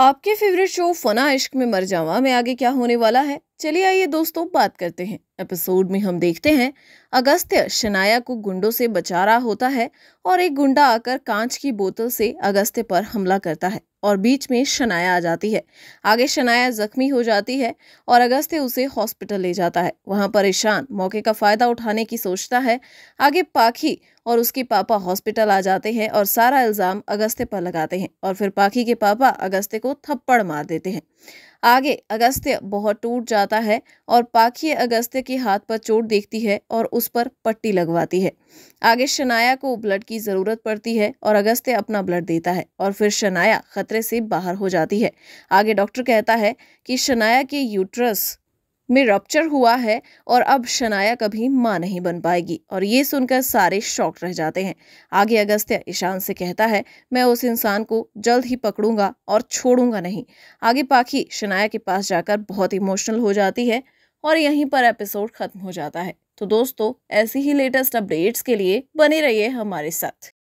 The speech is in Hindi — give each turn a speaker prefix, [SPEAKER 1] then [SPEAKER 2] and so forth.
[SPEAKER 1] आपके फेवरेट शो फना इश्क में मर जावा में आगे क्या होने वाला है चलिए आइए दोस्तों बात करते हैं एपिसोड में हम देखते हैं अगस्त्य शनाया को गुंडों से बचा रहा होता है और एक गुंडा आकर कांच की बोतल से अगस्त्य पर हमला करता है और बीच में शनाया आ जाती है आगे शनाया जख्मी हो जाती है और अगस्त्य उसे हॉस्पिटल ले जाता है वहां पर ईशान मौके का फ़ायदा उठाने की सोचता है आगे पाखी और उसके पापा हॉस्पिटल आ जाते हैं और सारा इल्ज़ाम अगस्त्य पर लगाते हैं और फिर पाखी के पापा अगस्त्य को थप्पड़ मार देते हैं आगे अगस्त्य बहुत टूट जाता है और पाखी अगस्त्य के हाथ पर चोट देखती है और उस पर पट्टी लगवाती है आगे शनाया को ब्लड की ज़रूरत पड़ती है और अगस्त्य अपना ब्लड देता है और फिर शनाया खतरे से बाहर हो जाती है आगे डॉक्टर कहता है कि शनाया के यूट्रस में रप्चर हुआ है और अब शनाया कभी माँ नहीं बन पाएगी और ये सुनकर सारे शॉक रह जाते हैं आगे अगस्त्य ईशान से कहता है मैं उस इंसान को जल्द ही पकड़ूंगा और छोड़ूंगा नहीं आगे पाखी शनाया के पास जाकर बहुत इमोशनल हो जाती है और यहीं पर एपिसोड खत्म हो जाता है तो दोस्तों ऐसी ही लेटेस्ट अपडेट्स के लिए बने रहिए हमारे साथ